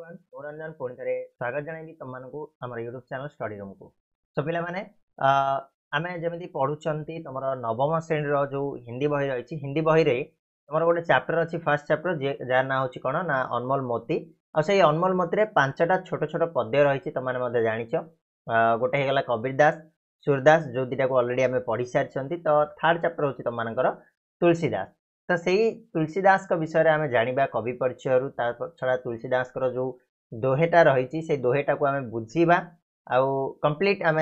everyone ମୁଁ ରଞ୍ଜନ ପୁଣି ଥରେ ସ୍ୱାଗତ ଜଣାଇବି ତୁମମାନଙ୍କୁ ଆମର ୟୁଟ୍ୟୁବ୍ ଚ୍ୟାନେଲ୍ ଷ୍ଟଡି ରୁମ୍କୁ ସୋ ପିଲାମାନେ ଆମେ ଯେମିତି ପଢ଼ୁଛନ୍ତି ତମର ନବମ ଶ୍ରେଣୀର ଯେଉଁ ହିନ୍ଦୀ ବହି ରହିଛି ହିନ୍ଦୀ ବହିରେ ତମର ଗୋଟେ ଚାପ୍ଟର ଅଛି ଫାର୍ଷ୍ଟ ଚାପ୍ଟର ଯିଏ ଯାହାର ନାଁ ହେଉଛି କ'ଣ ନା ଅନମୋଲ ମୋତି ଆଉ ସେଇ ଅନମୋଲ ମୋତିରେ ପାଞ୍ଚଟା ଛୋଟ ଛୋଟ ପଦ୍ୟ ରହିଛି ତୁମମାନେ ମଧ୍ୟ ଜାଣିଛ ଗୋଟେ ହେଇଗଲା କବିର ଦାସ ସୂରଦାସ ଯେଉଁ ଦୁଇଟାକୁ ଅଲରେଡ଼ି ଆମେ ପଢ଼ି ସାରିଛନ୍ତି ତ ଥାର୍ଡ଼ ଚାପ୍ଟର ହେଉଛି ତମମାନଙ୍କର ତୁଳସୀ ଦାସ तो सही तुलसीदास विषय आम जाना कवि परिचय छड़ा तुलसीदास जो दोहेटा रही दोहेटा को आम बुझा आ कम्प्लीट आम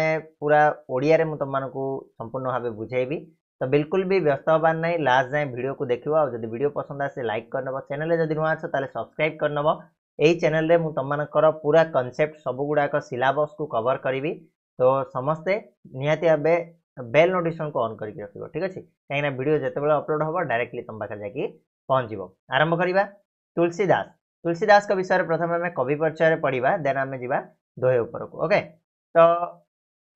पूरा ओडिया मु तुम संपूर्ण भाव बुझेबी तो बिल्कुल भी व्यस्त हवार ना लास्ट जाए भिड को देखो आज जब भिड पसंद आसे लाइक करनब चेल जब नुआ अच्छा सब्सक्राइब नब यही चेल तुम पूरा कनसेप्ट सबुगुड़ाक सिलबस को कवर करी तो समस्ते निहाती भाव ବେଲ୍ ନୋଟିଫିକେସନ୍ କୁ ଅନ୍ କରିକି ରଖିବ ଠିକ୍ ଅଛି କାହିଁକିନା ଭିଡ଼ିଓ ଯେତେବେଳେ ଅପଲୋଡ଼ ହେବ ଡାଇରେକ୍ଟଲି ତମ ପାଖରେ ଯାଇକି ପହଞ୍ଚିବ ଆରମ୍ଭ କରିବା ତୁଳସୀ ଦାସ ତୁଳସୀ ଦାସଙ୍କ ବିଷୟରେ ପ୍ରଥମେ ଆମେ କବି ପରିଚୟରେ ପଢ଼ିବା ଦେନ୍ ଆମେ ଯିବା ଦୋହେ ଉପରକୁ ଓକେ ତ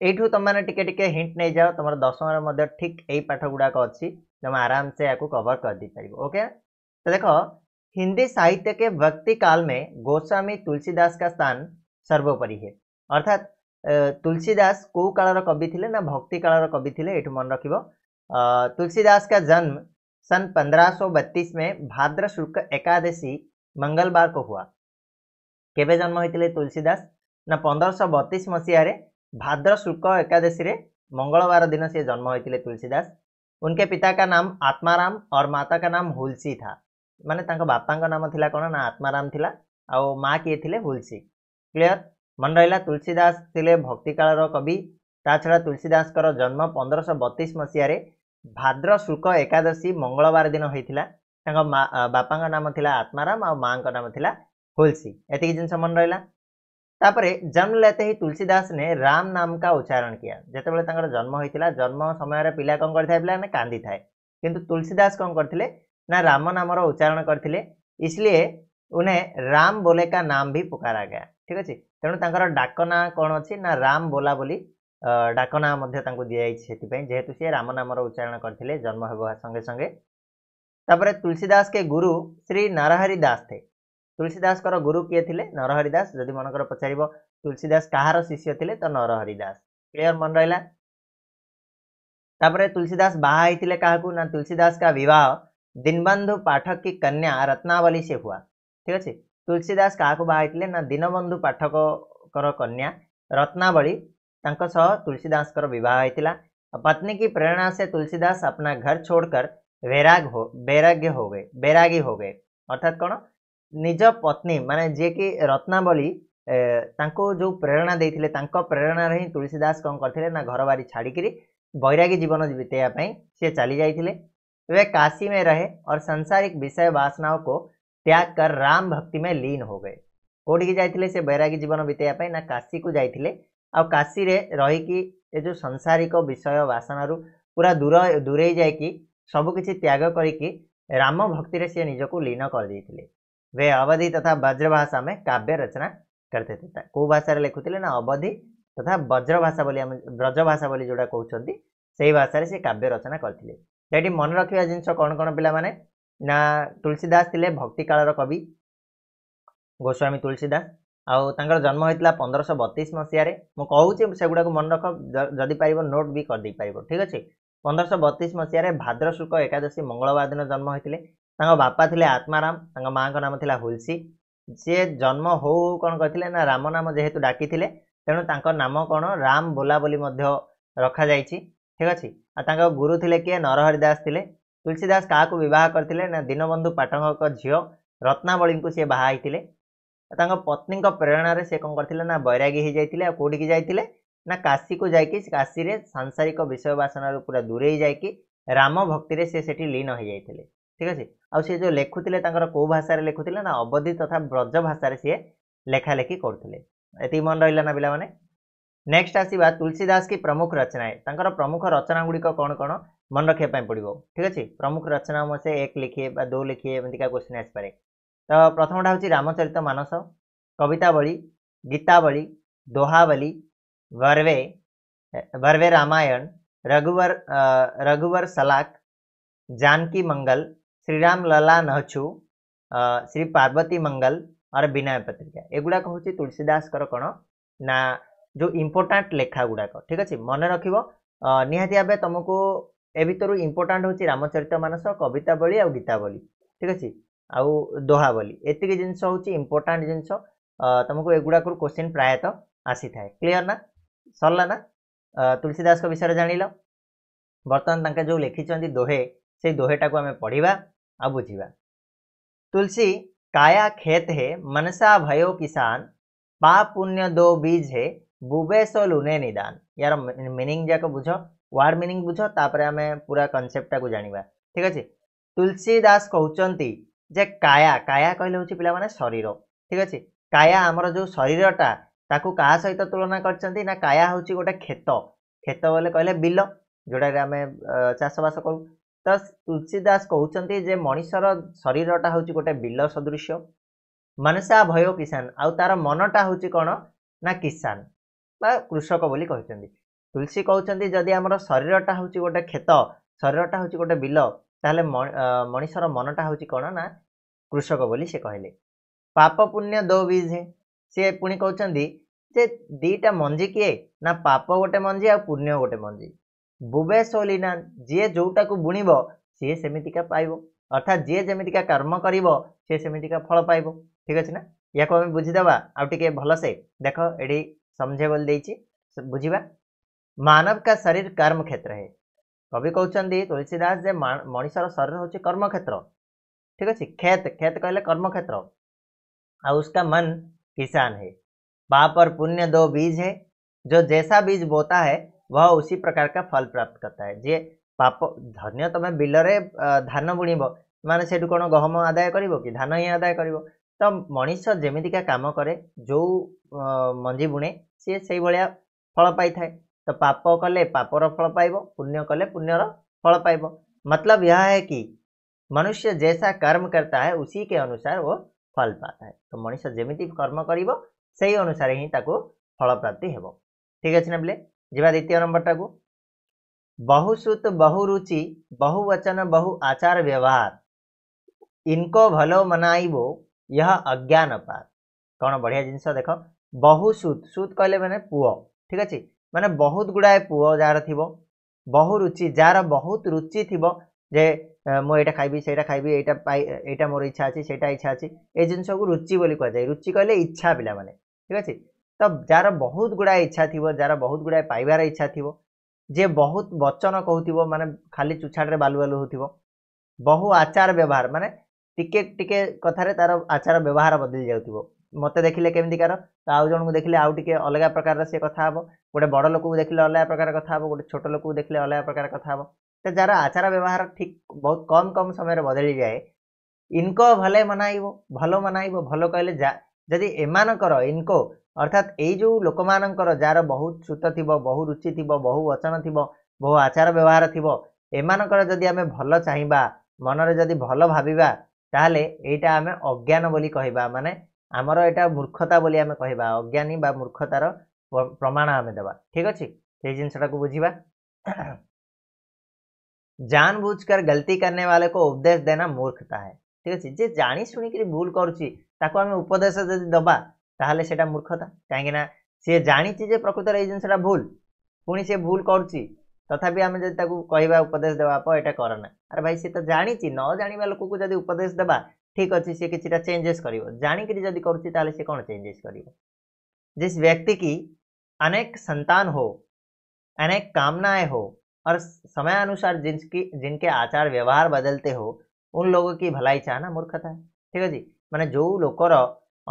ଏଇଠୁ ତମମାନେ ଟିକେ ଟିକେ ହିଣ୍ଟ ନେଇଯାଅ ତମର ଦଶମରେ ମଧ୍ୟ ଠିକ୍ ଏଇ ପାଠ ଗୁଡ଼ାକ ଅଛି ତମେ ଆରାମସେ ୟାକୁ କଭର କରିଦେଇପାରିବ ଓକେ ତ ଦେଖ हिंदी साहित्य के वक्ती काल में गोस्वामी तुलसीदास का स्थान सर्वोपरि है अर्थात तुलसीदास दास कौ काल कवि थे ना भक्ति कालर कवि थे ये मन रख तुलसीदास का जन्म सन 1532 में भाद्र शुक्ल एकादशी मंगलवार को हुआ केवे जन्म होते तुलसीदास ना पंद्रह बतीस मसीह भाद्र शुक्ल एकादशी रे मंगलवार दिन से जन्म होते तुलसीदास उनके पिता का नाम आत्माराम और माता का नाम हुलसी था माने बापा नाम थी कौन ना आत्माराम थी आ माँ किए थे हुलसी क्लीयर ମନେ ରହିଲା ତୁଳସୀଦାସ ଥିଲେ ଭକ୍ତିକାଳର କବି ତା ଛଡ଼ା ତୁଳସୀଦାସଙ୍କର ଜନ୍ମ ପନ୍ଦରଶହ ବତିଶ ମସିହାରେ ଭାଦ୍ର ଶୁକ୍ଳ ଏକାଦଶୀ ମଙ୍ଗଳବାର ଦିନ ହୋଇଥିଲା ତାଙ୍କ ମା ବାପାଙ୍କ ନାମ ଥିଲା ଆତ୍ମାରାମ ଆଉ ମାଆଙ୍କ ନାମ ଥିଲା ତୁଳସୀ ଏତିକି ଜିନିଷ ମନେ ରହିଲା ତାପରେ ଜନ୍ମ ଲେତେ ହିଁ ତୁଳସୀଦାସ ନେ ରାମ ନାମ କା ଉଚ୍ଚାରଣ କିଆ ଯେତେବେଳେ ତାଙ୍କର ଜନ୍ମ ହୋଇଥିଲା ଜନ୍ମ ସମୟରେ ପିଲା କ'ଣ କରିଥାଏ ପିଲା ନା କାନ୍ଦିଥାଏ କିନ୍ତୁ ତୁଳସୀଦାସ କ'ଣ କରିଥିଲେ ନା ରାମ ନାମର ଉଚ୍ଚାରଣ କରିଥିଲେ इसलिए उन्हें राम बोले का नाम भी पुकारा गया ठीक है ତେଣୁ ତାଙ୍କର ଡାକନା କ'ଣ ଅଛି ନା ରାମ ବୋଲା ବୋଲି ଡାକନା ମଧ୍ୟ ତାଙ୍କୁ ଦିଆଯାଇଛି ସେଥିପାଇଁ ଯେହେତୁ ସିଏ ରାମ ନାମର ଉଚ୍ଚାରଣ କରିଥିଲେ ଜନ୍ମ ହେବ ସଙ୍ଗେ ସଙ୍ଗେ ତାପରେ ତୁଳସୀ ଦାସ କେ ଗୁରୁ ଶ୍ରୀ ନରହରି ଦାସ ଥିଲେ ତୁଳସୀ ଦାସଙ୍କର ଗୁରୁ କିଏ ଥିଲେ ନରହରି ଦାସ ଯଦି ମନେକର ପଚାରିବ ତୁଳସୀ ଦାସ କାହାର ଶିଷ୍ୟ ଥିଲେ ତ ନରହରି ଦାସ କ୍ଲିୟର ମନେ ରହିଲା ତାପରେ ତୁଳସୀ ଦାସ ବାହା ହେଇଥିଲେ କାହାକୁ ନା ତୁଳସୀ ଦାସ କା ବିବାହ ଦିନବନ୍ଧୁ ଦୀନବନ୍ଧୁ କି କନ୍ୟା ରତ୍ନାବଳୀ ସେ ହୁଆ ଠିକ ଅଛି तुलसीदास क्या बाहर ना दीनबंधु पाठक कन्या କନ୍ୟା तुलसीदास बह ସହ पत्नी की प्रेरणा से तुलसीदास अपना घर छोड़कर वैराग हो वैराग्य हो गए वैरागी हो गए अर्थात कौन निज पत्नी मान जी की रत्नावली जो प्रेरणा देते प्रेरणा ही तुलसीदास कौन करते ना घर बारी छाड़क वैरागी जीवन बीतवाई सी चली जाते वे काशी में रहे और सांसारिक विषय वासनाओं को त्याग कर राम भक्ति में लीन हो गए कौटी जाते से बैराग जीवन बीतवाप ना काशी को जाते आशी रही जो संसारिक विषय बासन रू पूरा दूर दूरे जा सबकि त्याग राम भक्ति से सी निजक लीन करदे वे अवधि तथा भाषा में काव्य रचना करते थे कौ भाषा लिखुते ना अवधि तथा भाषा वज्रभाषा ब्रजभाषा जोड़ा कहते से भाषा से काव्य रचना करते मन रखा जिनस कौन कौन पे ନା ତୁଳସୀଦାସ ଥିଲେ ଭକ୍ତିକାଳର କବି ଗୋସ୍ୱାମୀ ତୁଳସୀଦାସ ଆଉ ତାଙ୍କର ଜନ୍ମ ହୋଇଥିଲା ପନ୍ଦରଶହ ବତିଶ ମସିହାରେ ମୁଁ କହୁଛି ସେଗୁଡ଼ାକୁ ମନେ ରଖ ଯଦି ପାରିବ ନୋଟ୍ ବି କରିଦେଇପାରିବ ଠିକ୍ ଅଛି ପନ୍ଦରଶହ ବତିଶ ମସିହାରେ ଭାଦ୍ର ଶୁକ୍ଳ ଏକାଦଶୀ ମଙ୍ଗଳବାର ଦିନ ଜନ୍ମ ହୋଇଥିଲେ ତାଙ୍କ ବାପା ଥିଲେ ଆତ୍ମାରାମ ତାଙ୍କ ମାଆଙ୍କ ନାମ ଥିଲା ହୁଲସି ସିଏ ଜନ୍ମ ହଉ ହଉ କ'ଣ କହିଥିଲେ ନା ରାମ ନାମ ଯେହେତୁ ଡାକିଥିଲେ ତେଣୁ ତାଙ୍କ ନାମ କ'ଣ ରାମ ବୋଲା ବୋଲି ମଧ୍ୟ ରଖାଯାଇଛି ଠିକ୍ ଅଛି ଆଉ ତାଙ୍କ ଗୁରୁ ଥିଲେ କିଏ ନରହରି ଦାସ ଥିଲେ ତୁଳସୀଦାସ କାହାକୁ ବିବାହ କରିଥିଲେ ନା ଦୀନବନ୍ଧୁ ପାଠକଙ୍କ ଝିଅ ରତ୍ନାବଳୀଙ୍କୁ ସିଏ ବାହା ହେଇଥିଲେ ତାଙ୍କ ପତ୍ନୀଙ୍କ ପ୍ରେରଣାରେ ସେ କ'ଣ କରିଥିଲେ ନା ବୈରାଗୀ ହେଇଯାଇଥିଲେ ଆଉ କେଉଁଠିକି ଯାଇଥିଲେ ନା କାଶୀକୁ ଯାଇକି କାଶୀରେ ସାଂସାରିକ ବିଷୟ ବାସନାରୁ ପୁରା ଦୂରେଇ ଯାଇକି ରାମ ଭକ୍ତିରେ ସେ ସେଠି ଲୀନ ହେଇଯାଇଥିଲେ ଠିକ୍ ଅଛି ଆଉ ସେ ଯେଉଁ ଲେଖୁଥିଲେ ତାଙ୍କର କେଉଁ ଭାଷାରେ ଲେଖୁଥିଲେ ନା ଅବଧି ତଥା ବ୍ରଜ ଭାଷାରେ ସିଏ ଲେଖାଲେଖି କରୁଥିଲେ ଏତିକି ମନେ ରହିଲା ନା ପିଲାମାନେ ନେକ୍ସଟ ଆସିବା ତୁଳସୀଦାସ କି ପ୍ରମୁଖ ରଚନାଏ ତାଙ୍କର ପ୍ରମୁଖ ରଚନା ଗୁଡ଼ିକ କ'ଣ କ'ଣ ମନେ ରଖିବା ପାଇଁ ପଡ଼ିବ ଠିକ୍ ଅଛି ପ୍ରମୁଖ ରଚନା ମସେ ଏକ ଲେଖିଏ दो लिखिए ଲେଖିଏ ଏମିତିକା କ୍ୱେଶ୍ଚିନ୍ ଆସିପାରେ ତ ପ୍ରଥମଟା ହେଉଛି रामचरित मानस कवितावली गीतावली दोहावली वर्वे वर्वे रामायण रघुवर रघुवर सलाक जानकी मंगल श्री राम लला नहछु श्री पार्वती मंगल और विनय पत्रिका एगुड़ाक हूँ तुलसीदास कौन ना जो इम्पोर्टाट लेखा गुड़ाक ठीक अच्छे मन रख निहाती भाव तुमको ଏ ଭିତରୁ ଇମ୍ପୋର୍ଟାଣ୍ଟ ହେଉଛି ରାମଚରିତ ମାନସ କବିତାବଳୀ ଆଉ ଗୀତାବଳୀ ଠିକ୍ ଅଛି ଆଉ ଦୋହାବଳୀ ଏତିକି ଜିନିଷ ହେଉଛି ଇମ୍ପୋର୍ଟାଣ୍ଟ ଜିନିଷ ତୁମକୁ ଏଗୁଡ଼ାକରୁ କୋଶ୍ଚିନ୍ ପ୍ରାୟତଃ ଆସିଥାଏ କ୍ଲିଅର୍ ନା ସରିଲା ନା ତୁଳସୀଦାସଙ୍କ ବିଷୟରେ ଜାଣିଲ ବର୍ତ୍ତମାନ ତାଙ୍କେ ଯେଉଁ ଲେଖିଛନ୍ତି ଦୋହେ ସେଇ ଦୋହେଟାକୁ ଆମେ ପଢ଼ିବା ଆଉ ବୁଝିବା ତୁଳସୀ काया खेत है मनसा भयो किसान पाप पुण्य दो बीज है बुबे सो लुने निदान यार मीनिंग जाक बुझ ୱାର୍ଡ ମିନିଂ ବୁଝ ତାପରେ ଆମେ ପୁରା କନସେପ୍ଟଟାକୁ ଜାଣିବା ଠିକ୍ ଅଛି ତୁଳସୀ ଦାସ କହୁଛନ୍ତି ଯେ କାୟା କାୟା କହିଲେ ହେଉଛି ପିଲାମାନେ ଶରୀର ଠିକ୍ ଅଛି କାୟା ଆମର ଯେଉଁ ଶରୀରଟା ତାକୁ କାହା ସହିତ ତୁଳନା କରିଛନ୍ତି ନା କାୟା ହେଉଛି ଗୋଟେ କ୍ଷେତ କ୍ଷେତ ବୋଲେ କହିଲେ ବିଲ ଯେଉଁଟାରେ ଆମେ ଚାଷବାସ କରୁ ତ ତୁଳସୀ ଦାସ କହୁଛନ୍ତି ଯେ ମଣିଷର ଶରୀରଟା ହେଉଛି ଗୋଟେ ବିଲ ସଦୃଶ୍ୟ ମନସା ଭୟ କିଷାନ ଆଉ ତାର ମନଟା ହେଉଛି କ'ଣ ନା କିଷାନ ବା କୃଷକ ବୋଲି କହିଛନ୍ତି ତୁଳସୀ କହୁଛନ୍ତି ଯଦି ଆମର ଶରୀରଟା ହେଉଛି ଗୋଟେ କ୍ଷେତ ଶରୀରଟା ହେଉଛି ଗୋଟେ ବିଲ ତାହେଲେ ମଣିଷର ମନଟା ହେଉଛି କ'ଣ ନା କୃଷକ ବୋଲି ସେ କହିଲେ ପାପ ପୁଣ୍ୟ ଦୋ ବିଜେ ସିଏ ପୁଣି କହୁଛନ୍ତି ଯେ ଦୁଇଟା ମଞ୍ଜି କିଏ ନା ପାପ ଗୋଟେ ମଞ୍ଜି ଆଉ ପୁଣ୍ୟ ଗୋଟେ ମଞ୍ଜି ବୁବେ ସୋଲିନା ଯିଏ ଯେଉଁଟାକୁ ବୁଣିବ ସିଏ ସେମିତିକା ପାଇବ ଅର୍ଥାତ୍ ଯିଏ ଯେମିତିକା କର୍ମ କରିବ ସିଏ ସେମିତିକା ଫଳ ପାଇବ ଠିକ୍ ଅଛି ନା ୟାକୁ ଆମେ ବୁଝିଦେବା ଆଉ ଟିକେ ଭଲସେ ଦେଖ ଏଠି ସମଝେବଲ ଦେଇଛି ବୁଝିବା मानव का शरीर कर्म क्षेत्र है कवि कहते तुलसीदास જે शरीर શરીર कर्म क्षेत्र ठीक अच्छे खेत खेत कहले कर्म क्षेत्र आ उसका मन किसान है पाप और पुण्य दो बीज है जो जैसा बीज बोता है वह उसी प्रकार का फल प्राप्त करता है जे पाप धन्य तुम्हें तो बिल धान बुणब मैंने से कौन गहम आदाय कर कि धान ही आदाय कर तो मनीष जमीका कम कै जो मंजी बुणे सी से भाया फल पाई तो पाप कले पापर फल पाइब पुण्य कले पुण्यर फल पाइब मतलब यह है कि मनुष्य जैसा कर्म करता है उसी के अनुसार वो फल पाता है तो मनुष्य जमी कर्म कर अनुसार ही फल प्राप्ति हे ठीक अच्छे ना बोले जा द्वितीय नंबर टाक बहुसुत बहुरुचि बहुवचन बहु आचार व्यवहार इनको भलो मनाइबो यह अज्ञान पार कौन बढ़िया जिनस देख बहुसुत सुत कहले मैंने पुओ ठीक अच्छे ମାନେ ବହୁତ ଗୁଡ଼ାଏ ପୁଅ ଯାହାର ଥିବ ବହୁ ରୁଚି ଯାହାର ବହୁତ ରୁଚି ଥିବ ଯେ ମୁଁ ଏଇଟା ଖାଇବି ସେଇଟା ଖାଇବି ଏଇଟା ପାଇ ଏଇଟା ମୋର ଇଚ୍ଛା ଅଛି ସେଇଟା ଇଚ୍ଛା ଅଛି ଏ ଜିନିଷକୁ ରୁଚି ବୋଲି କୁହାଯାଏ ରୁଚି କହିଲେ ଇଚ୍ଛା ପିଲାମାନେ ଠିକ୍ ଅଛି ତ ଯାହାର ବହୁତ ଗୁଡ଼ାଏ ଇଚ୍ଛା ଥିବ ଯାହାର ବହୁତ ଗୁଡ଼ାଏ ପାଇବାର ଇଚ୍ଛା ଥିବ ଯିଏ ବହୁତ ବଚନ କହୁଥିବ ମାନେ ଖାଲି ଚୁଛାଡ଼ରେ ବାଲୁ ବାଲୁ ହେଉଥିବ ବହୁ ଆଚାର ବ୍ୟବହାର ମାନେ ଟିକେ ଟିକେ କଥାରେ ତାର ଆଚାର ବ୍ୟବହାର ବଦଳି ଯାଉଥିବ ମୋତେ ଦେଖିଲେ କେମିତିକାର ତ ଆଉ ଜଣଙ୍କୁ ଦେଖିଲେ ଆଉ ଟିକେ ଅଲଗା ପ୍ରକାରର ସେ କଥା ହେବ ଗୋଟେ ବଡ଼ ଲୋକକୁ ଦେଖିଲେ ଅଲଗା ପ୍ରକାର କଥା ହେବ ଗୋଟେ ଛୋଟ ଲୋକକୁ ଦେଖିଲେ ଅଲଗା ପ୍ରକାର କଥା ହେବ ତ ଯାହାର ଆଚାର ବ୍ୟବହାର ଠିକ୍ ବହୁତ କମ୍ କମ୍ ସମୟରେ ବଦଳିଯାଏ ଇନକୋ ଭଲେ ମନାଇବ ଭଲ ମନାଇବ ଭଲ କହିଲେ ଯା ଯଦି ଏମାନଙ୍କର ଇନକୋ ଅର୍ଥାତ୍ ଏଇ ଯେଉଁ ଲୋକମାନଙ୍କର ଯାହାର ବହୁତ ସୁତ ଥିବ ବହୁ ରୁଚି ଥିବ ବହୁ ବଚନ ଥିବ ବହୁ ଆଚାର ବ୍ୟବହାର ଥିବ ଏମାନଙ୍କର ଯଦି ଆମେ ଭଲ ଚାହିଁବା ମନରେ ଯଦି ଭଲ ଭାବିବା ତାହେଲେ ଏଇଟା ଆମେ ଅଜ୍ଞାନ ବୋଲି କହିବା ମାନେ आमर यहाँ मूर्खता बोली आम कह अज्ञानी मूर्खतार प्रमाण आम ମୂର୍ଖତାର ठीक अच्छे से ଠିକ୍ को बुझा जान बुझ कर गलती करने वाले को उपदेश देना मूर्खता है ठीक अच्छे जे जाणी शुणिकी भूल करुच्ची उपदेश जदि दबा ताहले सेटा मूर्खता कहीं सी जाणी जे प्रकृत ये जिनटा भूल पुणी सी भूल कर तथापि आम जब कहवा उपदेश देवा आप यहाँ करना अरे भाई सी तो जाणी न जाणी लोक को जब उपदेश देवा ठीक अच्छे से किसी चेंजेस कर जाणी जदि कर चेंजेस कर जिस व्यक्ति की अनेक संतान हो अनेक कामनाएं हो और समय अनुसार जिनकी जिनके आचार व्यवहार बदलते हो उन लोगों की भलाई चाहना मूर्खता है ठीक अच्छे मैंने जो लोकर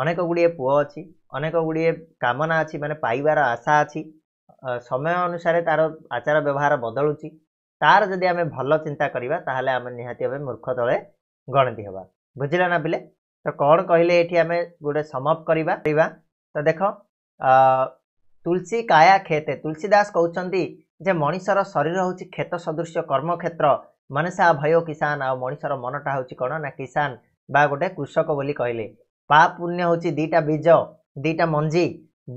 अनेक गुड़िए पुओ अच्छी अनेक गुड़िए कामना अच्छी मैंने पाइबार आशा अच्छी समय अनुसार तार आचार व्यवहार बदलू तार जदि आम भल चिंता करवा निहाती भाव मूर्ख तले गणति हवा ବୁଝିଲା ନା ପିଲେ ତ କ'ଣ କହିଲେ ଏଠି ଆମେ ଗୋଟେ ସମଅପ୍ କରିବା କରିବା ତ ଦେଖ ତୁଳସୀ କାୟା କ୍ଷେତେ ତୁଳସୀ ଦାସ କହୁଛନ୍ତି ଯେ ମଣିଷର ଶରୀର ହେଉଛି କ୍ଷେତ ସଦୃଶ କର୍ମକ୍ଷେତ୍ର ମନସା ଭୟ କିଷାନ ଆଉ ମଣିଷର ମନଟା ହେଉଛି କ'ଣ ନା କିଷାନ ବା ଗୋଟେ କୃଷକ ବୋଲି କହିଲେ ପା ପୁଣ୍ୟ ହେଉଛି ଦୁଇଟା ବୀଜ ଦୁଇଟା ମଞ୍ଜି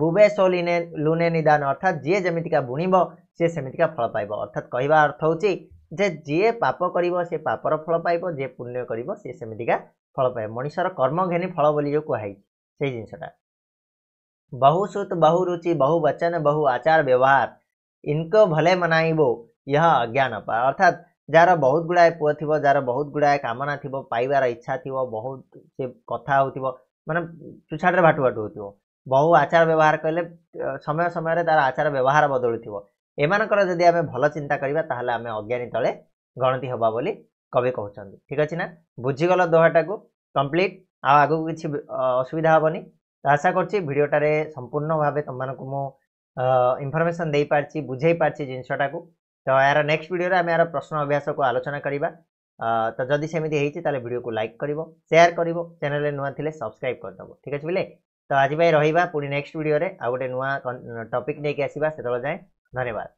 ବୁବେ ସୋଲିନେ ଲୁନେ ନିଦାନ ଅର୍ଥାତ୍ ଯିଏ ଯେମିତିକା ବୁଣିବ ସିଏ ସେମିତିକା ଫଳ ପାଇବ ଅର୍ଥାତ୍ କହିବା ଅର୍ଥ ହେଉଛି ଯେ ଯିଏ ପାପ କରିବ ସେ ପାପର ଫଳ ପାଇବ ଯିଏ ପୁଣ୍ୟ କରିବ ସିଏ ସେମିତିକା ଫଳ ପାଇବ ମଣିଷର କର୍ମ ଘେନି ଫଳ ବୋଲି ଯେଉଁ କୁହାହେଇଛି ସେଇ ଜିନିଷଟା ବହୁ ସୁତ ବହୁ रुचि ବହୁ ବଚନ ବହୁ ଆଚାର ବ୍ୟବହାର ଇନକୋ ଭଲେ ମନାଇବ ଏହା ଅଜ୍ଞାନ ଅର୍ଥାତ୍ ଯାହାର ବହୁତ ଗୁଡ଼ାଏ ପୁଅ ଥିବ ଯାହାର ବହୁତ ଗୁଡ଼ାଏ କାମନା ଥିବ ପାଇବାର ଇଚ୍ଛା ଥିବ ବହୁତ ସେ କଥା ହେଉଥିବ ମାନେ ଚୁଛାଟରେ ଭାଟୁ ଭାଟୁ ହେଉଥିବ ବହୁ ଆଚାର ବ୍ୟବହାର କହିଲେ ସମୟ ସମୟରେ ତାର ଆଚାର ବ୍ୟବହାର ବଦଳୁଥିବ ଏମାନଙ୍କର ଯଦି ଆମେ ଭଲ ଚିନ୍ତା କରିବା ତାହେଲେ ଆମେ ଅଜ୍ଞାନୀ ତଳେ ଗଣତି ହେବା ବୋଲି କବି କହୁଛନ୍ତି ଠିକ ଅଛି ନା ବୁଝିଗଲ ଦୋହାଟାକୁ କମ୍ପ୍ଲିଟ୍ ଆଉ ଆଗକୁ କିଛି ଅସୁବିଧା ହେବନି ତ ଆଶା କରୁଛି ଭିଡ଼ିଓଟାରେ ସମ୍ପୂର୍ଣ୍ଣ ଭାବେ ତୁମମାନଙ୍କୁ ମୁଁ ଇନଫର୍ମେସନ୍ ଦେଇପାରିଛି ବୁଝେଇ ପାରିଛି ଜିନିଷଟାକୁ ତ ଏହାର ନେକ୍ସଟ ଭିଡ଼ିଓରେ ଆମେ ଏହାର ପ୍ରଶ୍ନ ଅଭ୍ୟାସକୁ ଆଲୋଚନା କରିବା ତ ଯଦି ସେମିତି ହେଇଛି ତାହେଲେ ଭିଡ଼ିଓକୁ ଲାଇକ୍ କରିବ ସେୟାର କରିବ ଚ୍ୟାନେଲରେ ନୂଆ ଥିଲେ ସବସ୍କ୍ରାଇବ୍ କରିଦେବ ଠିକ୍ ଅଛି ବୋଲେ ତ ଆଜି ପାଇଁ ରହିବା ପୁଣି ନେକ୍ସଟ ଭିଡ଼ିଓରେ ଆଉ ଗୋଟେ ନୂଆ ଟପିକ୍ ନେଇକି ଆସିବା ସେତେବେଳେ ଯାଏଁ なれば